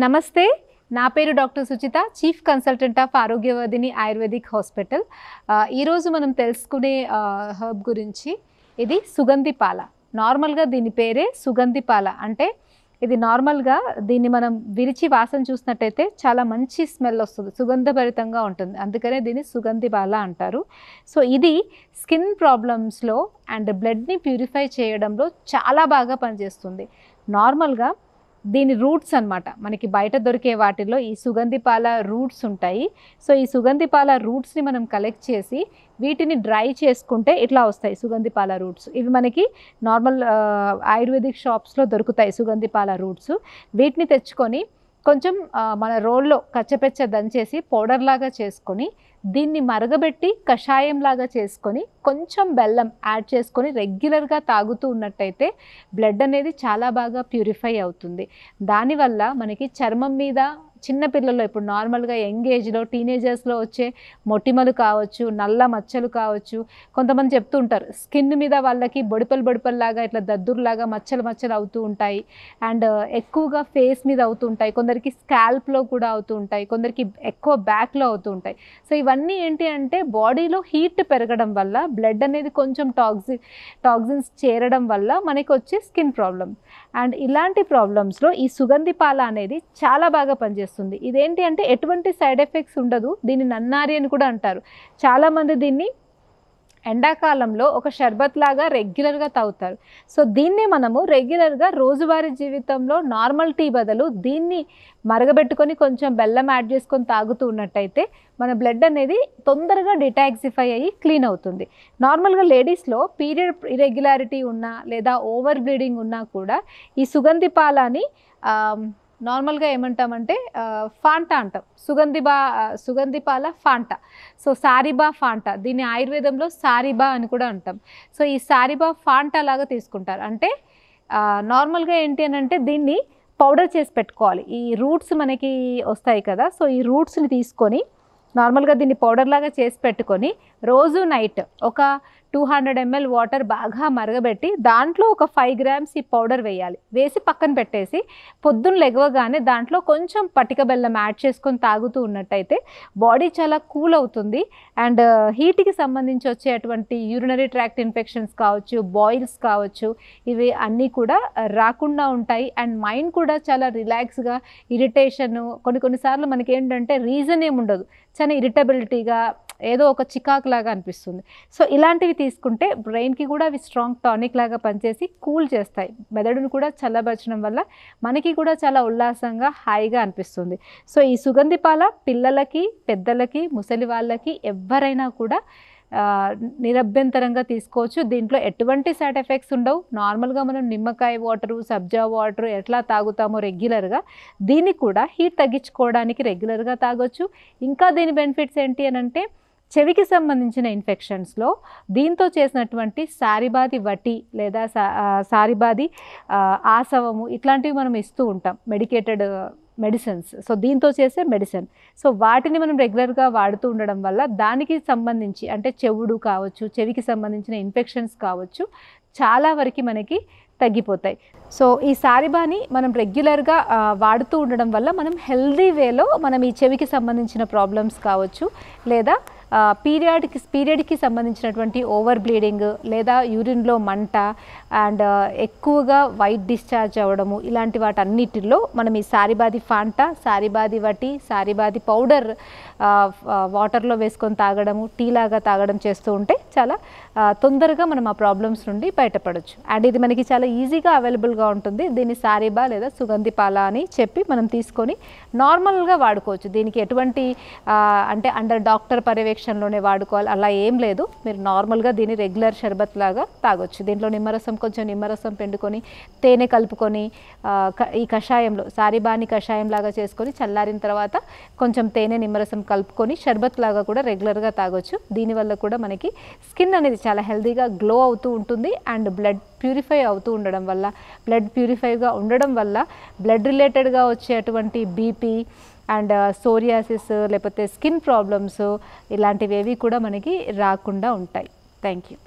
నమస్తే నా పేరు doctor Suchitha chief consultant of Arogyavardhini ayurvedic hospital ఈరోజు మనం తెలుసుకునే హర్బ్ గురించి ఇది సుగంధి పాల నార్మల్గా దీని పేరే సుగంధి పాల అంటే ఇది నార్మల్గా దీన్ని మనం విరిచి వాసన చూసినట్టయితే చాలా మంచి స్మెల్ వస్తుంది సుగంధభరితంగా ఉంటుంది అందుకనే దీన్ని సుగంధి బాల అంటారు సో ఇది స్కిన్ ప్రాబ్లమ్స్లో అండ్ బ్లడ్ని ప్యూరిఫై చేయడంలో చాలా బాగా పనిచేస్తుంది నార్మల్గా దీని రూట్స్ అనమాట మనకి బయట దొరికే వాటిల్లో ఈ సుగంధిపాల రూట్స్ ఉంటాయి సో ఈ సుగంధిపాల రూట్స్ని మనం కలెక్ట్ చేసి వీటిని డ్రై చేసుకుంటే ఇట్లా వస్తాయి సుగంధిపాల రూట్స్ ఇవి మనకి నార్మల్ ఆయుర్వేదిక్ షాప్స్లో దొరుకుతాయి సుగంధిపాల రూట్స్ వీటిని తెచ్చుకొని కొంచెం మన రోల్లో కచ్చపెచ్చ దంచేసి పౌడర్ లాగా చేసుకొని దీన్ని మరగబెట్టి కషాయం లాగా చేసుకొని కొంచెం బెల్లం యాడ్ చేసుకొని రెగ్యులర్గా తాగుతూ ఉన్నట్టయితే బ్లడ్ అనేది చాలా బాగా ప్యూరిఫై అవుతుంది దానివల్ల మనకి చర్మం మీద చిన్న పిల్లల్లో ఇప్పుడు నార్మల్గా యంగ్ ఏజ్లో టీనేజర్స్లో వచ్చే మొటిమలు కావచ్చు నల్ల మచ్చలు కావచ్చు కొంతమంది చెప్తూ ఉంటారు స్కిన్ మీద వాళ్ళకి బొడిపలు బొడిపల్లాగా ఇట్లా దద్దుర్లాగా మచ్చలు మచ్చలు అవుతూ ఉంటాయి అండ్ ఎక్కువగా ఫేస్ మీద అవుతూ ఉంటాయి కొందరికి స్కాల్ప్లో కూడా అవుతూ ఉంటాయి కొందరికి ఎక్కువ బ్యాక్లో అవుతూ ఉంటాయి సో ఇవన్నీ ఏంటి అంటే బాడీలో హీట్ పెరగడం వల్ల బ్లడ్ అనేది కొంచెం టాక్సి టాక్సిన్స్ చేరడం వల్ల మనకి వచ్చే స్కిన్ ప్రాబ్లమ్ అండ్ ఇలాంటి ప్రాబ్లమ్స్లో ఈ సుగంధి పాల అనేది చాలా బాగా పనిచేస్తుంది చేస్తుంది ఇదేంటి అంటే ఎటువంటి సైడ్ ఎఫెక్ట్స్ ఉండదు దీన్ని నన్నారి అని కూడా అంటారు చాలామంది దీన్ని ఎండాకాలంలో ఒక షర్బత్ లాగా రెగ్యులర్గా తాగుతారు సో దీన్నే మనము రెగ్యులర్గా రోజువారీ జీవితంలో నార్మల్ టీ బదులు దీన్ని మరగబెట్టుకొని కొంచెం బెల్లం యాడ్ చేసుకొని తాగుతూ ఉన్నట్టయితే మన బ్లడ్ అనేది తొందరగా డిటాక్సిఫై అయ్యి క్లీన్ అవుతుంది నార్మల్గా లేడీస్లో పీరియడ్ ఇరెగ్యులారిటీ ఉన్నా లేదా ఓవర్ బ్లీడింగ్ ఉన్నా కూడా ఈ సుగంధి పాలని నార్మల్గా ఏమంటామంటే ఫాంటా అంటాం సుగంధిబా సుగంధిపాల ఫాంటా సో సారిబా ఫాంటా దీన్ని ఆయుర్వేదంలో సారిబా అని కూడా అంటాం సో ఈ సారిబా ఫాంటా లాగా తీసుకుంటారు అంటే నార్మల్గా ఏంటి అని అంటే దీన్ని పౌడర్ చేసి పెట్టుకోవాలి ఈ రూట్స్ మనకి వస్తాయి కదా సో ఈ రూట్స్ని తీసుకొని నార్మల్గా దీన్ని పౌడర్ లాగా చేసి పెట్టుకొని రోజు నైట్ ఒక టూ హండ్రెడ్ ఎంఎల్ వాటర్ బాగా మరగబెట్టి దాంట్లో ఒక ఫైవ్ గ్రామ్స్ ఈ పౌడర్ వేయాలి వేసి పక్కన పెట్టేసి పొద్దున్న లెగవగానే దాంట్లో కొంచెం పటిక బెల్లం యాడ్ చేసుకొని తాగుతూ ఉన్నట్టయితే బాడీ చాలా కూల్ అవుతుంది అండ్ హీట్కి సంబంధించి వచ్చేటువంటి యూరినరీ ట్రాక్ట్ ఇన్ఫెక్షన్స్ కావచ్చు బాయిల్స్ కావచ్చు ఇవి అన్నీ కూడా రాకుండా ఉంటాయి అండ్ మైండ్ కూడా చాలా రిలాక్స్గా ఇరిటేషను కొన్ని కొన్నిసార్లు మనకి ఏంటంటే రీజన్ ఏముండదు చాలా ఇరిటబిలిటీగా ఏదో ఒక చికాకు లాగా అనిపిస్తుంది సో ఇలాంటివి తీసుకుంటే బ్రెయిన్కి కూడా అవి స్ట్రాంగ్ టానిక్ లాగా పనిచేసి కూల్ చేస్తాయి మెదడును కూడా చల్లబరచడం వల్ల మనకి కూడా చాలా ఉల్లాసంగా హాయిగా అనిపిస్తుంది సో ఈ సుగంధి పాల పిల్లలకి పెద్దలకి ముసలి వాళ్ళకి ఎవరైనా కూడా నిరభ్యంతరంగా తీసుకోవచ్చు దీంట్లో ఎటువంటి సైడ్ ఎఫెక్ట్స్ ఉండవు నార్మల్గా మనం నిమ్మకాయ వాటరు సబ్జా వాటర్ ఎట్లా తాగుతామో రెగ్యులర్గా దీన్ని కూడా హీట్ తగ్గించుకోవడానికి రెగ్యులర్గా తాగొచ్చు ఇంకా దీని బెనిఫిట్స్ ఏంటి అని అంటే చెవికి సంబంధించిన ఇన్ఫెక్షన్స్లో దీంతో చేసినటువంటి సారిబాది వటి లేదా సారిబాది ఆసవము ఇట్లాంటివి మనం ఇస్తూ ఉంటాం మెడికేటెడ్ మెడిసిన్స్ సో దీంతో చేసే మెడిసిన్ సో వాటిని మనం రెగ్యులర్గా వాడుతూ ఉండడం వల్ల దానికి సంబంధించి అంటే చెవుడు కావచ్చు చెవికి సంబంధించిన ఇన్ఫెక్షన్స్ కావచ్చు చాలా వరకు మనకి తగ్గిపోతాయి సో ఈ సారిబాని మనం రెగ్యులర్గా వాడుతూ ఉండడం వల్ల మనం హెల్దీ వేలో మనం ఈ చెవికి సంబంధించిన ప్రాబ్లమ్స్ కావచ్చు లేదా పీరియడ్కి పీరియడ్కి సంబంధించినటువంటి ఓవర్ బ్లీడింగ్ లేదా యూరిన్లో మంట అండ్ ఎక్కువగా వైట్ డిశ్చార్జ్ అవ్వడము ఇలాంటి వాటన్నిటిలో మనం ఈ సారిబాది ఫాంట సారీబాది వటి సారీబాది పౌడర్ వాటర్లో వేసుకొని తాగడము టీ లాగా తాగడం చేస్తూ ఉంటే చాలా తొందరగా మనం ఆ ప్రాబ్లమ్స్ నుండి బయటపడవచ్చు అండ్ ఇది మనకి చాలా ఈజీగా అవైలబుల్గా ఉంటుంది దీన్ని సారీబా లేదా సుగంధి పాల అని చెప్పి మనం తీసుకొని నార్మల్గా వాడుకోవచ్చు దీనికి ఎటువంటి అంటే అండర్ డాక్టర్ పర్యవేక్షణ డైరెక్షన్లోనే వాడుకోవాలి అలా ఏం లేదు మీరు నార్మల్గా దీన్ని రెగ్యులర్ షర్బత్ లాగా తాగొచ్చు దీంట్లో నిమ్మరసం కొంచెం నిమ్మరసం పెండుకొని తేనె కలుపుకొని ఈ కషాయంలో సారిబాని కషాయం లాగా చేసుకొని చల్లారిన తర్వాత కొంచెం తేనె నిమ్మరసం కలుపుకొని షర్బత్ లాగా కూడా రెగ్యులర్గా తాగొచ్చు దీనివల్ల కూడా మనకి స్కిన్ అనేది చాలా హెల్దీగా గ్లో అవుతూ ఉంటుంది అండ్ బ్లడ్ ప్యూరిఫై అవుతూ ఉండడం వల్ల బ్లడ్ ప్యూరిఫైగా ఉండడం వల్ల బ్లడ్ రిలేటెడ్గా వచ్చేటువంటి బీపీ అండ్ సోరియాసిస్ uh, లేకపోతే స్కిన్ ప్రాబ్లమ్స్ ఇలాంటివి ఏవి కూడా మనకి రాకుండా ఉంటాయి థ్యాంక్ యూ